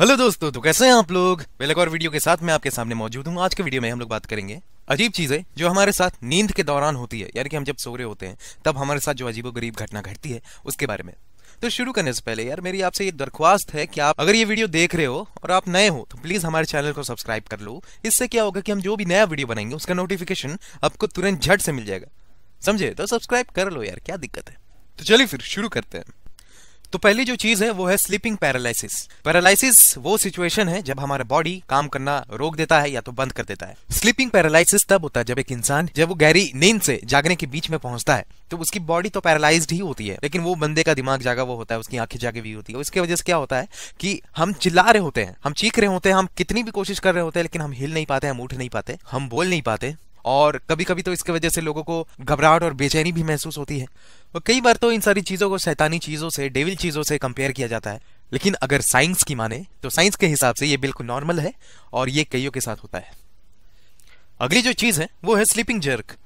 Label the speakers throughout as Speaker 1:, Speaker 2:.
Speaker 1: hello दोस्तों तो कैसे हैं आप लोग एक और वीडियो के साथ मैं आपके सामने मौजूद हूँ आज के वीडियो में हम लोग बात करेंगे अजीब चीज़ें जो हमारे साथ नींद के दौरान होती है यानी कि हम जब सो रहे होते हैं तब हमारे साथ जो अजीबोगरीब घटना घटती है उसके बारे में तो शुरू करने से पहले यार मेरी आपसे ये दरख्वास्त है कि आप अगर ये वीडियो देख रहे हो और आप नए हो तो प्लीज़ हमारे चैनल को सब्सक्राइब कर लो इससे क्या होगा कि हम जो भी नया वीडियो बनाएंगे उसका नोटिफिकेशन आपको तुरंत झट से मिल जाएगा समझे तो सब्सक्राइब कर लो यार क्या दिक्कत है तो चलिए फिर शुरू करते हैं तो पहली जो चीज है वो है स्लीपिंग पैरालिसिस पैरालिसिस वो सिचुएशन है जब हमारा बॉडी काम करना रोक देता है या तो बंद कर देता है स्लीपिंग पैरालिसिस तब होता है जब एक इंसान जब वो गहरी नींद से जागने के बीच में पहुंचता है तो उसकी बॉडी तो पैरालाइज ही होती है लेकिन वो बंदे का दिमाग जागा वो होता है उसकी आंखें जागी हुई होती है उसकी वजह से क्या होता है कि हम चिल्ला रहे होते हैं हम चीख रहे होते हैं हम कितनी भी कोशिश कर रहे होते हैं लेकिन हम हिल नहीं पाते हम उठ नहीं पाते हम बोल नहीं पाते और कभी कभी तो इसके वजह से लोगों को घबराहट और बेचैनी भी महसूस होती है और कई बार तो इन सारी चीज़ों को शैतानी चीज़ों से डेविल चीज़ों से कंपेयर किया जाता है लेकिन अगर साइंस की माने तो साइंस के हिसाब से ये बिल्कुल नॉर्मल है और ये कईयों के साथ होता है अगली जो चीज़ है वो है स्लीपिंग जर्क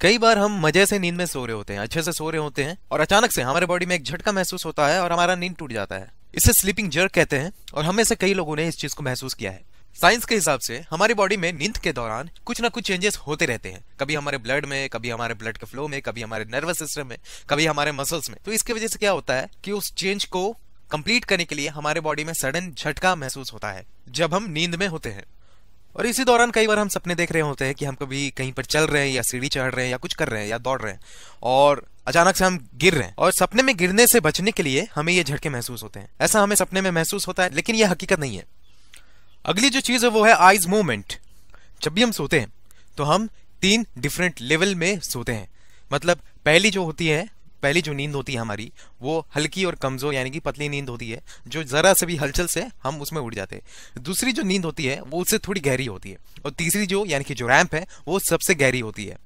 Speaker 1: कई बार हम मजे से नींद में सो रहे होते हैं अच्छे से सो रहे होते हैं और अचानक से हमारे बॉडी में एक झटका महसूस होता है और हमारा नींद टूट जाता है इसे स्लीपिंग जर्क कहते हैं और हमें से कई लोगों ने इस चीज़ को महसूस किया है साइंस के हिसाब से हमारी बॉडी में नींद के दौरान कुछ ना कुछ चेंजेस होते रहते हैं कभी हमारे ब्लड में कभी हमारे ब्लड के फ्लो में कभी हमारे नर्वस सिस्टम में कभी हमारे मसल्स में तो इसकी वजह से क्या होता है कि उस चेंज को कंप्लीट करने के लिए हमारे बॉडी में सडन झटका महसूस होता है जब हम नींद में होते हैं और इसी दौरान कई बार हम सपने देख रहे होते हैं कि हम कभी कहीं पर चल रहे हैं या सीढ़ी चढ़ रहे हैं या कुछ कर रहे हैं या दौड़ रहे हैं और अचानक से हम गिर रहे हैं और सपने में गिरने से बचने के लिए हमें ये झटके महसूस होते हैं ऐसा हमें सपने में महसूस होता है लेकिन यह हकीकत नहीं है अगली जो चीज़ है वो है आइज मूवमेंट जब भी हम सोते हैं तो हम तीन डिफरेंट लेवल में सोते हैं मतलब पहली जो होती है पहली जो नींद होती है हमारी वो हल्की और कमज़ोर यानी कि पतली नींद होती है जो ज़रा से भी हलचल से हम उसमें उड़ जाते हैं दूसरी जो नींद होती है वो उससे थोड़ी गहरी होती है और तीसरी जो यानी कि जो रैम्प है वो सबसे गहरी होती है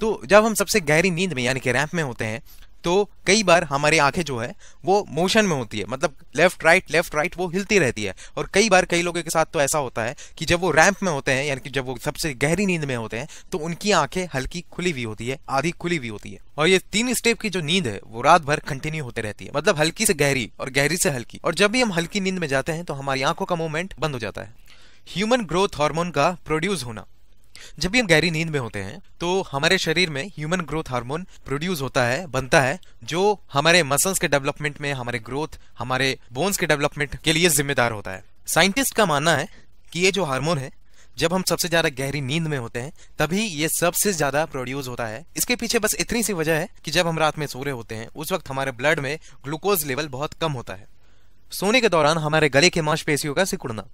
Speaker 1: तो जब हम सबसे गहरी नींद में यानी कि रैम्प में होते हैं तो कई बार हमारी आंखें जो है वो मोशन में होती है मतलब लेफ्ट राइट लेफ्ट राइट वो हिलती रहती है और कई बार कई लोगों के साथ तो ऐसा होता है कि जब वो रैंप में होते हैं यानी कि जब वो सबसे गहरी नींद में होते हैं तो उनकी आंखें हल्की खुली हुई होती है आधी खुली हुई होती है और ये तीन स्टेप की जो नींद है वो रात भर कंटिन्यू होते रहती है मतलब हल्की से गहरी और गहरी से हल्की और जब भी हम हल्की नींद में जाते हैं तो हमारी आंखों का मूवमेंट बंद हो जाता है ह्यूमन ग्रोथ हार्मोन का प्रोड्यूस होना जब भी हम गहरी नींद में होते हैं तो हमारे शरीर में ह्यूमन ग्रोथ हार्मोन प्रोड्यूस होता है बनता है जो हमारे मसल्स के डेवलपमेंट में हमारे ग्रोथ हमारे बोन्स के डेवलपमेंट के लिए जिम्मेदार होता है साइंटिस्ट का मानना है कि ये जो हार्मोन है जब हम सबसे ज्यादा गहरी नींद में होते हैं तभी ये सबसे ज्यादा प्रोड्यूस होता है इसके पीछे बस इतनी सी वजह है कि जब हम रात में सो रहे होते हैं उस वक्त हमारे ब्लड में ग्लूकोज लेवल बहुत कम होता है सोने के दौरान हमारे गले के मांसपेशियों का सिकुड़ना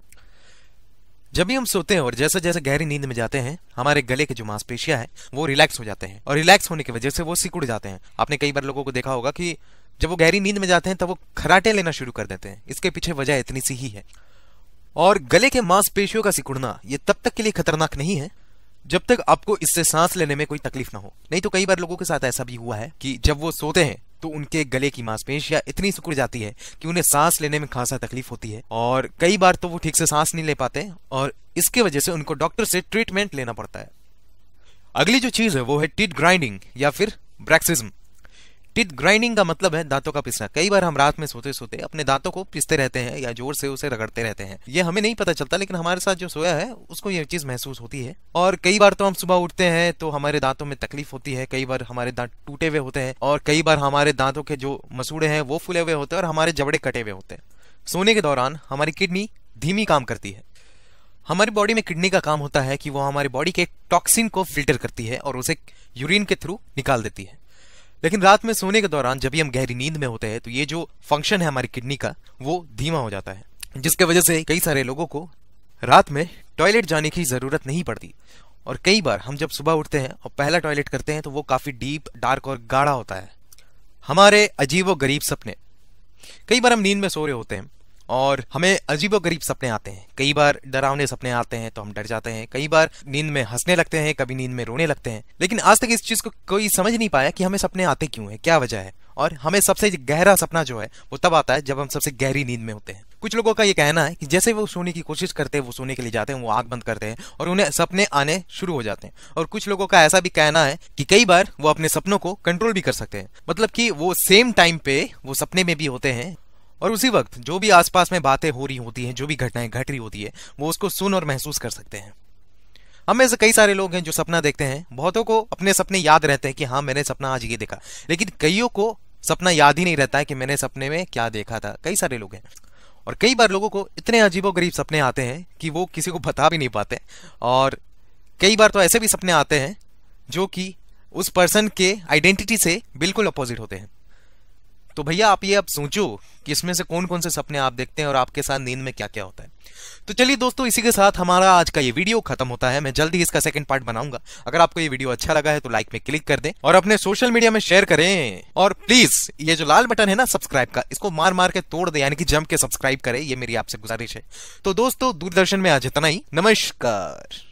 Speaker 1: जब भी हम सोते हैं और जैसे जैसे गहरी नींद में जाते हैं हमारे गले के जो मांसपेशियां हैं वो रिलैक्स हो जाते हैं और रिलैक्स होने की वजह से वो सिकुड़ जाते हैं आपने कई बार लोगों को देखा होगा कि जब वो गहरी नींद में जाते हैं तब वो खराटे लेना शुरू कर देते हैं इसके पीछे वजह इतनी सी ही है और गले के मांसपेशियों का सिकुड़ना ये तब तक के लिए खतरनाक नहीं है जब तक आपको इससे सांस लेने में कोई तकलीफ ना हो नहीं तो कई बार लोगों के साथ ऐसा भी हुआ है कि जब वो सोते हैं तो उनके गले की मांसपेशियां इतनी सिकुड़ जाती है कि उन्हें सांस लेने में खासा तकलीफ होती है और कई बार तो वो ठीक से सांस नहीं ले पाते और इसके वजह से उनको डॉक्टर से ट्रीटमेंट लेना पड़ता है अगली जो चीज है वो है टीट ग्राइंडिंग या फिर ब्रैक्सिज्म टीथ ग्राइंडिंग का मतलब है दांतों का पिसना कई बार हम रात में सोते सोते अपने दांतों को पिसते रहते हैं या जोर से उसे रगड़ते रहते हैं ये हमें नहीं पता चलता लेकिन हमारे साथ जो सोया है उसको ये चीज महसूस होती है और कई बार तो हम सुबह उठते हैं तो हमारे दांतों में तकलीफ होती है कई बार हमारे दांत टूटे हुए होते हैं और कई बार हमारे दांतों के जो मसूड़े हैं वो फूले हुए होते हैं और हमारे जबड़े कटे हुए होते हैं सोने के दौरान हमारी किडनी धीमी काम करती है हमारी बॉडी में किडनी का काम होता है कि वो हमारी बॉडी के टॉक्सिन को फिल्टर करती है और उसे यूरिन के थ्रू निकाल देती है लेकिन रात में सोने के दौरान जब भी हम गहरी नींद में होते हैं तो ये जो फंक्शन है हमारी किडनी का वो धीमा हो जाता है जिसके वजह से कई सारे लोगों को रात में टॉयलेट जाने की ज़रूरत नहीं पड़ती और कई बार हम जब सुबह उठते हैं और पहला टॉयलेट करते हैं तो वो काफ़ी डीप डार्क और गाढ़ा होता है हमारे अजीब व गरीब सपने कई बार हम नींद में सो रहे होते हैं और हमें अजीबो गरीब सपने आते हैं कई बार डरावने सपने आते हैं तो हम डर जाते हैं कई बार नींद में हंसने लगते हैं कभी नींद में रोने लगते हैं लेकिन आज तक इस चीज को कोई समझ नहीं पाया कि हमें सपने आते क्यों है क्या वजह है और हमें सबसे गहरा सपना जो है वो तब आता है जब हम सबसे गहरी नींद में होते हैं कुछ लोगों का ये कहना है कि जैसे वो सोने की कोशिश करते हैं वो सोने के लिए जाते हैं वो आंख बंद करते हैं और उन्हें सपने आने शुरू हो जाते हैं और कुछ लोगों का ऐसा भी कहना है कि कई बार वो अपने सपनों को कंट्रोल भी कर सकते हैं मतलब कि वो सेम टाइम पे वो सपने में भी होते हैं और उसी वक्त जो भी आसपास में बातें हो रही होती हैं जो भी घटनाएं घट रही होती है वो उसको सुन और महसूस कर सकते हैं हम में से कई सारे लोग हैं जो सपना देखते हैं बहुतों को अपने सपने याद रहते हैं कि हाँ मैंने सपना आज ये देखा लेकिन कईयों को सपना याद ही नहीं रहता है कि मैंने सपने में क्या देखा था कई सारे लोग हैं और कई बार लोगों को इतने गरीब सपने आते हैं कि वो किसी को बता भी नहीं पाते और कई बार तो ऐसे भी सपने आते हैं जो कि उस पर्सन के आइडेंटिटी से बिल्कुल अपोजिट होते हैं तो भैया आप ये अब सोचो कि इसमें से कौन कौन से सपने आप देखते हैं और आपके साथ नींद में क्या क्या होता है तो चलिए दोस्तों इसी के साथ हमारा आज का ये वीडियो खत्म होता है मैं जल्दी इसका सेकंड पार्ट बनाऊंगा अगर आपको ये वीडियो अच्छा लगा है तो लाइक में क्लिक कर दें और अपने सोशल मीडिया में शेयर करें और प्लीज ये जो लाल बटन है ना सब्सक्राइब का इसको मार मार के तोड़ दे यानी कि जम के सब्सक्राइब करें ये मेरी आपसे गुजारिश है तो दोस्तों दूरदर्शन में आज इतना ही नमस्कार